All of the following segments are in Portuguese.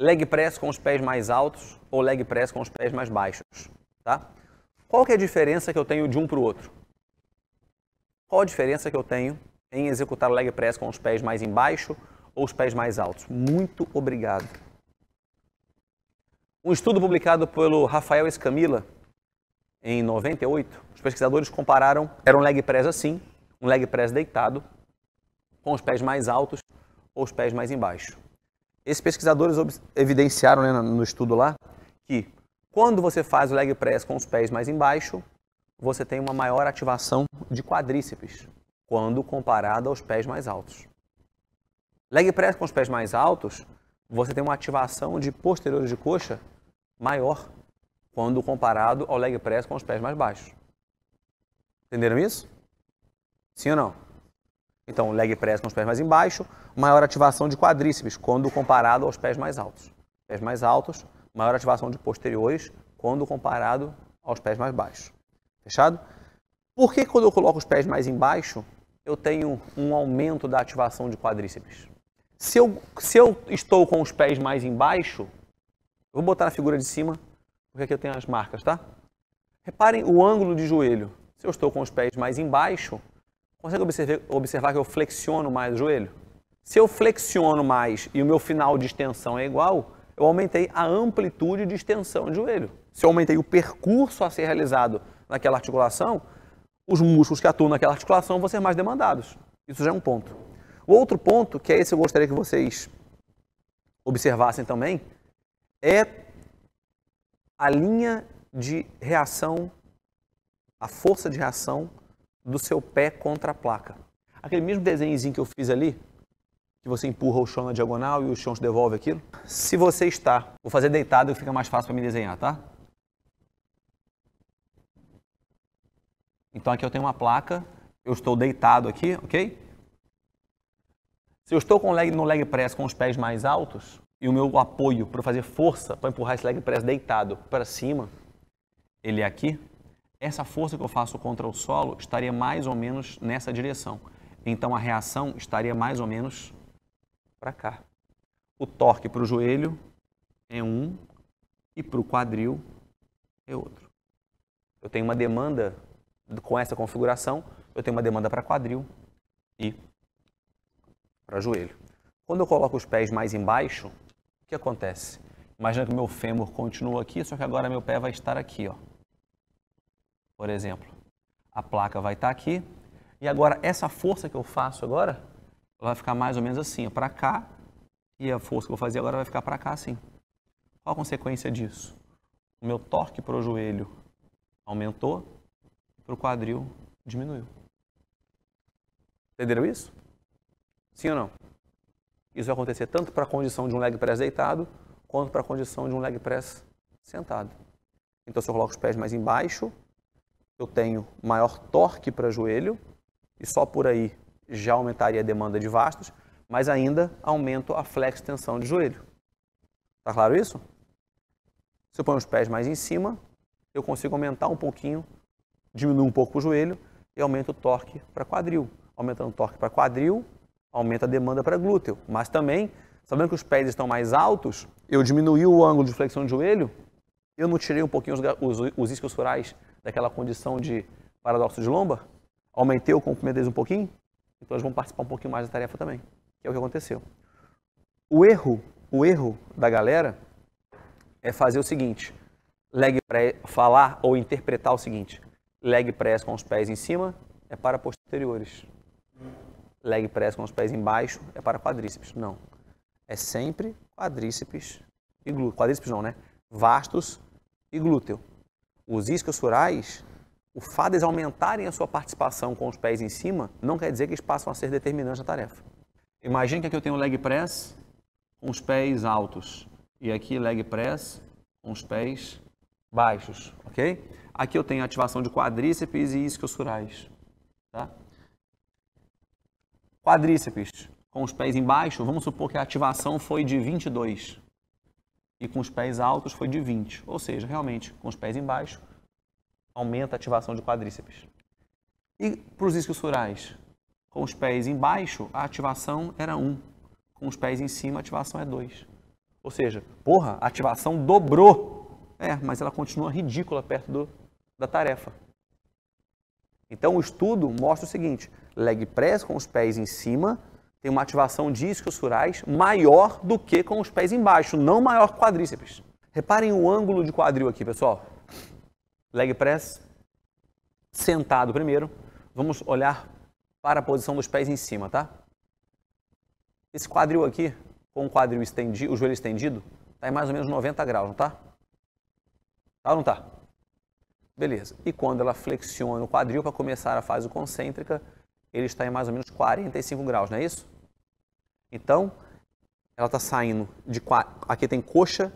leg press com os pés mais altos ou leg press com os pés mais baixos, tá? Qual que é a diferença que eu tenho de um para o outro? Qual a diferença que eu tenho em executar o leg press com os pés mais embaixo ou os pés mais altos? Muito obrigado. Um estudo publicado pelo Rafael Escamilla em 98, os pesquisadores compararam, era um leg press assim, um leg press deitado, com os pés mais altos ou os pés mais embaixo. Esses pesquisadores evidenciaram né, no estudo lá que quando você faz o leg press com os pés mais embaixo, você tem uma maior ativação de quadríceps quando comparado aos pés mais altos. Leg press com os pés mais altos, você tem uma ativação de posteriores de coxa maior quando comparado ao leg press com os pés mais baixos. Entenderam isso? Sim ou não? Então, leg press com os pés mais embaixo, maior ativação de quadríceps quando comparado aos pés mais altos. Pés mais altos, maior ativação de posteriores quando comparado aos pés mais baixos. Fechado? Por que quando eu coloco os pés mais embaixo, eu tenho um aumento da ativação de quadríceps? Se eu, se eu estou com os pés mais embaixo, vou botar na figura de cima, porque aqui eu tenho as marcas, tá? Reparem o ângulo de joelho. Se eu estou com os pés mais embaixo, Consegue observar, observar que eu flexiono mais o joelho? Se eu flexiono mais e o meu final de extensão é igual, eu aumentei a amplitude de extensão de joelho. Se eu aumentei o percurso a ser realizado naquela articulação, os músculos que atuam naquela articulação vão ser mais demandados. Isso já é um ponto. O outro ponto, que é esse eu gostaria que vocês observassem também, é a linha de reação, a força de reação do seu pé contra a placa. Aquele mesmo desenhozinho que eu fiz ali, que você empurra o chão na diagonal e o chão te devolve aquilo. Se você está, vou fazer deitado que fica mais fácil para me desenhar, tá? Então aqui eu tenho uma placa, eu estou deitado aqui, ok? Se eu estou com leg, no leg press com os pés mais altos e o meu apoio para fazer força para empurrar esse leg press deitado para cima, ele é aqui, essa força que eu faço contra o solo estaria mais ou menos nessa direção. Então a reação estaria mais ou menos para cá. O torque para o joelho é um e para o quadril é outro. Eu tenho uma demanda com essa configuração, eu tenho uma demanda para quadril e para joelho. Quando eu coloco os pés mais embaixo, o que acontece? Imagina que o meu fêmur continua aqui, só que agora meu pé vai estar aqui, ó por exemplo. A placa vai estar tá aqui. E agora, essa força que eu faço agora, vai ficar mais ou menos assim, para cá. E a força que eu vou fazer agora vai ficar para cá assim. Qual a consequência disso? O meu torque para o joelho aumentou para o quadril diminuiu. Entenderam isso? Sim ou não? Isso vai acontecer tanto para a condição de um leg press deitado, quanto para a condição de um leg press sentado. Então, se eu coloco os pés mais embaixo, eu tenho maior torque para joelho e só por aí já aumentaria a demanda de vastos, mas ainda aumento a flex tensão de joelho. Tá claro isso? Se eu ponho os pés mais em cima, eu consigo aumentar um pouquinho, diminuir um pouco o joelho e aumento o torque para quadril. Aumentando o torque para quadril, aumenta a demanda para glúteo. Mas também, sabendo que os pés estão mais altos, eu diminui o ângulo de flexão de joelho, eu não tirei um pouquinho os, os, os daquela condição de paradoxo de lomba, aumentei o comprimento deles um pouquinho, então eles vão participar um pouquinho mais da tarefa também, que é o que aconteceu. O erro, o erro da galera é fazer o seguinte, leg press, falar ou interpretar o seguinte, leg press com os pés em cima é para posteriores, leg press com os pés embaixo é para quadríceps. Não, é sempre quadríceps e glúteo. Quadríceps não, né? Vastos e glúteo os isquiosurais, o fato eles aumentarem a sua participação com os pés em cima, não quer dizer que eles passam a ser determinantes na tarefa. Imagina que aqui eu tenho leg press com os pés altos e aqui leg press com os pés baixos, ok? Aqui eu tenho ativação de quadríceps e isquiosurais, tá? Quadríceps com os pés embaixo, vamos supor que a ativação foi de 22, e com os pés altos foi de 20. Ou seja, realmente, com os pés embaixo, aumenta a ativação de quadríceps. E para os isquiosurais, com os pés embaixo, a ativação era 1. Com os pés em cima, a ativação é 2. Ou seja, porra, a ativação dobrou. É, mas ela continua ridícula perto do, da tarefa. Então o estudo mostra o seguinte, leg press com os pés em cima tem uma ativação de isquios surais maior do que com os pés embaixo, não maior quadríceps. Reparem o ângulo de quadril aqui, pessoal. Leg press, sentado primeiro. Vamos olhar para a posição dos pés em cima, tá? Esse quadril aqui, com o quadril estendido, o joelho estendido, está em mais ou menos 90 graus, não tá? Tá ou não tá? Beleza. E quando ela flexiona o quadril para começar a fase concêntrica, ele está em mais ou menos 45 graus, não é isso? Então, ela está saindo de... Aqui tem coxa,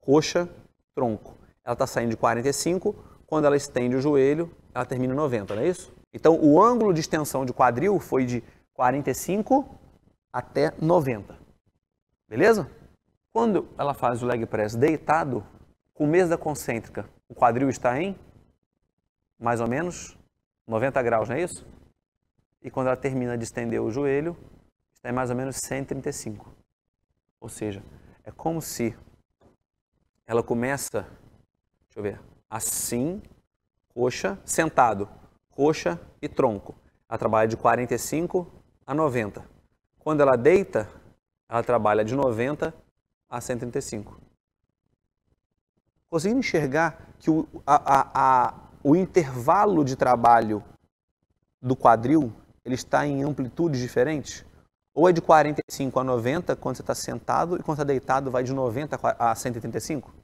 coxa, tronco. Ela está saindo de 45, quando ela estende o joelho, ela termina em 90, não é isso? Então, o ângulo de extensão de quadril foi de 45 até 90. Beleza? Quando ela faz o leg press deitado, com mesa da concêntrica, o quadril está em mais ou menos 90 graus, não é isso? E quando ela termina de estender o joelho, está em mais ou menos 135. Ou seja, é como se ela começa, deixa eu ver, assim, coxa, sentado, coxa e tronco. Ela trabalha de 45 a 90. Quando ela deita, ela trabalha de 90 a 135. Conseguindo enxergar que o, a, a, a, o intervalo de trabalho do quadril ele está em amplitudes diferentes? Ou é de 45 a 90 quando você está sentado e quando está deitado vai de 90 a 135?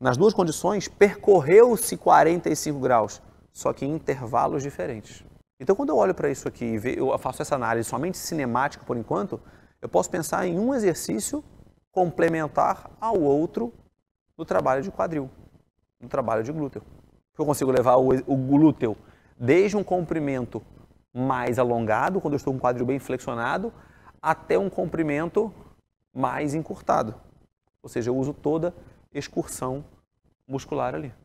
Nas duas condições, percorreu-se 45 graus, só que em intervalos diferentes. Então, quando eu olho para isso aqui e faço essa análise somente cinemática por enquanto, eu posso pensar em um exercício complementar ao outro no trabalho de quadril, no trabalho de glúteo. Eu consigo levar o glúteo desde um comprimento mais alongado, quando eu estou com um quadril bem flexionado, até um comprimento mais encurtado. Ou seja, eu uso toda excursão muscular ali.